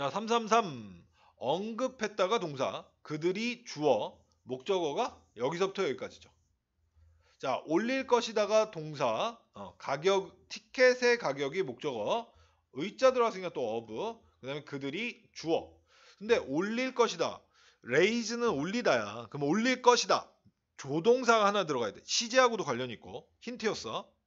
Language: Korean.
자, 333. 언급했다가 동사. 그들이 주어. 목적어가 여기서부터 여기까지죠. 자, 올릴 것이다가 동사. 어, 가격, 티켓의 가격이 목적어. 의자 들어왔으니까 또 어브. 그 다음에 그들이 주어. 근데 올릴 것이다. 레이즈는 올리다야. 그럼 올릴 것이다. 조동사가 하나 들어가야 돼. 시제하고도 관련이 있고. 힌트였어.